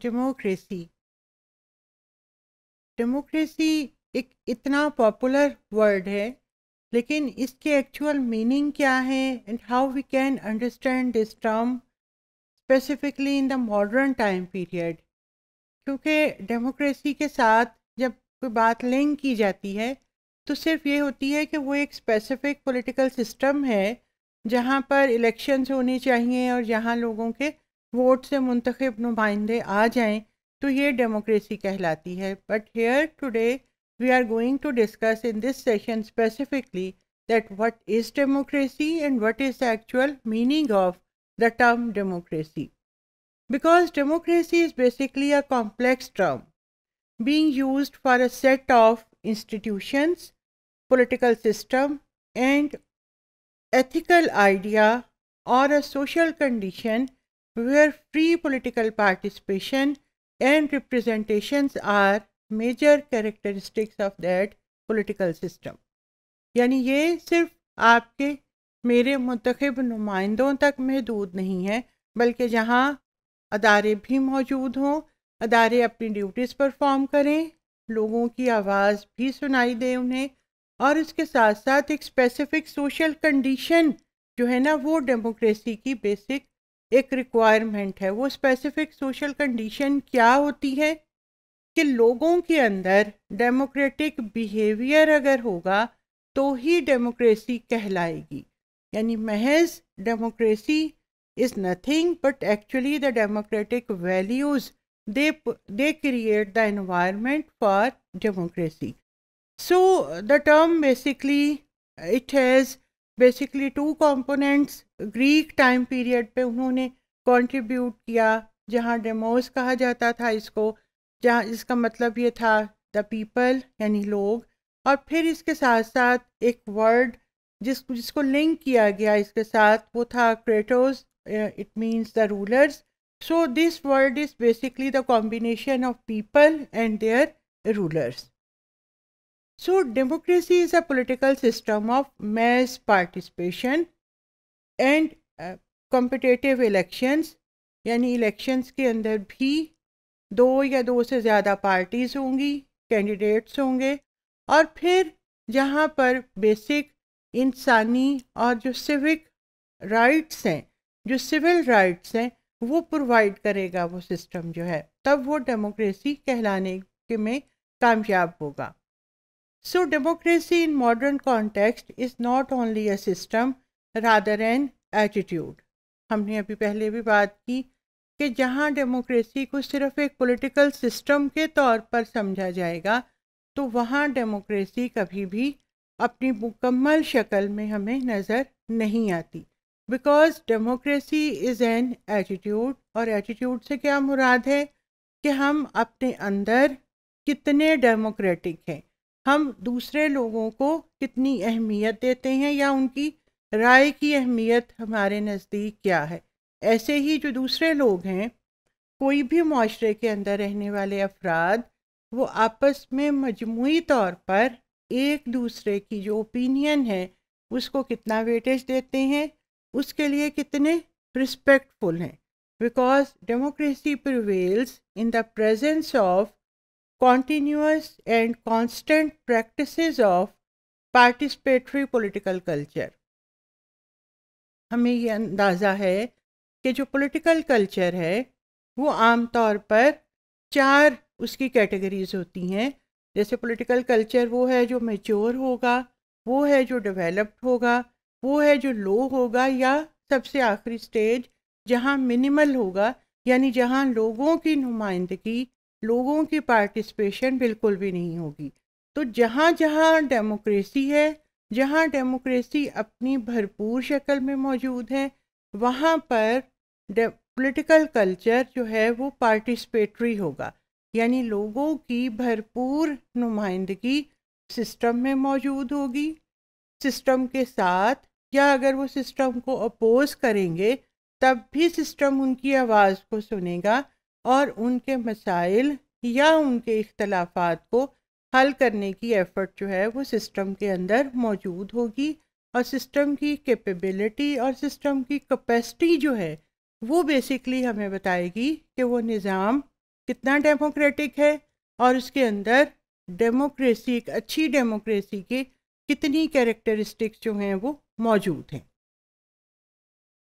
Democracy democracy एक इतना popular word है लेकिन इसके एक्चुअल मीनिंग क्या है and how we can understand this term specifically in the modern time period क्योंकि डेमोक्रेसी के साथ जब कोई बात लिंक की जाती है तो सिर्फ ये होती है कि वो एक स्पेसिफिक पॉलिटिकल सिस्टम है जहाँ पर इलेक्शंस होने चाहिए और जहाँ लोगों के वोट से मुंतब नुमाइंदे आ जाएं तो ये डेमोक्रेसी कहलाती है but here today we are going to discuss in this session specifically that what is democracy and what is actual meaning of the term democracy because democracy is basically a complex term being use for a set of institutions political system and ethical idea और a social condition where free political participation and representations are major characteristics of that political system. यानी ये सिर्फ आपके मेरे मंतखब नुमाइंदों तक महदूद नहीं है बल्कि जहाँ अदारे भी मौजूद हों अदारे अपनी ड्यूटीज़ परफॉर्म करें लोगों की आवाज़ भी सुनाई दे उन्हें और इसके साथ साथ एक स्पेसिफिक सोशल कंडीशन जो है ना वो डेमोक्रेसी की बेसिक एक रिक्वायरमेंट है वो स्पेसिफिक सोशल कंडीशन क्या होती है कि लोगों के अंदर डेमोक्रेटिक बिहेवियर अगर होगा तो ही डेमोक्रेसी कहलाएगी यानी महज democracy is nothing but actually the democratic values they they create the environment for democracy so the term basically it has basically two components Greek time period पे उन्होंने कंट्रीब्यूट किया जहाँ डेमोस कहा जाता था इसको जहाँ इसका मतलब ये था द पीपल यानी लोग और फिर इसके साथ साथ एक वर्ड जिस जिसको लिंक किया गया इसके साथ वो था kratos it means the rulers so this word is basically the combination of people and their rulers so democracy is a political system of mass participation and uh, competitive elections elections यानी elections के अंदर भी दो या दो से ज़्यादा parties होंगी कैंडिडेट्स होंगे और फिर जहाँ पर बेसिक इंसानी और जो सिविक राइट्स हैं जो सिविल राइट्स हैं वो प्रोवाइड करेगा वो सिस्टम जो है तब वो डेमोक्रेसी कहलाने के में कामयाब होगा So democracy in modern context is not only a system rather an attitude. हमने अभी पहले भी बात की कि जहाँ डेमोक्रेसी को सिर्फ एक पॉलिटिकल सिस्टम के तौर पर समझा जाएगा तो वहाँ डेमोक्रेसी कभी भी अपनी मुकम्मल शक्ल में हमें नज़र नहीं आती because democracy is an attitude और एटीट्यूड से क्या मुराद है कि हम अपने अंदर कितने डेमोक्रेटिक हैं हम दूसरे लोगों को कितनी अहमियत देते हैं या उनकी राय की अहमियत हमारे नज़दीक क्या है ऐसे ही जो दूसरे लोग हैं कोई भी माशरे के अंदर रहने वाले अफराद वो आपस में मजमू तौर पर एक दूसरे की जो ओपिनियन है उसको कितना वेटेज देते हैं उसके लिए कितने रिस्पेक्टफुल हैं because democracy prevails in the presence of continuous and constant practices of participatory political culture. हमें ये अंदाज़ा है कि जो political culture है वो आमतौर पर चार उसकी कैटेगरीज होती हैं जैसे पॉलिटिकल कल्चर वो है जो मेच्योर होगा वो है जो डेवलप्ड होगा वो है जो लो होगा या सबसे आखिरी स्टेज जहाँ मिनिमल होगा यानी जहाँ लोगों की नुमाइंदगी लोगों की पार्टिसिपेशन बिल्कुल भी नहीं होगी तो जहाँ जहाँ डेमोक्रेसी है जहाँ डेमोक्रेसी अपनी भरपूर शक्ल में मौजूद है वहाँ पर पॉलिटिकल कल्चर जो है वो पार्टिसिपेटरी होगा यानी लोगों की भरपूर नुमाइंदगी सिस्टम में मौजूद होगी सिस्टम के साथ या अगर वो सिस्टम को अपोज करेंगे तब भी सिस्टम उनकी आवाज़ को सुनेगा और उनके मसाइल या उनके इख्तलाफात को हल करने की एफर्ट जो है वो सिस्टम के अंदर मौजूद होगी और सिस्टम की कैपेबिलिटी और सिस्टम की कैपेसिटी जो है वो बेसिकली हमें बताएगी कि वो निज़ाम कितना डेमोक्रेटिक है और उसके अंदर डेमोक्रेसी एक अच्छी डेमोक्रेसी के कितनी कैरेक्टरिस्टिक्स जो हैं वो मौजूद हैं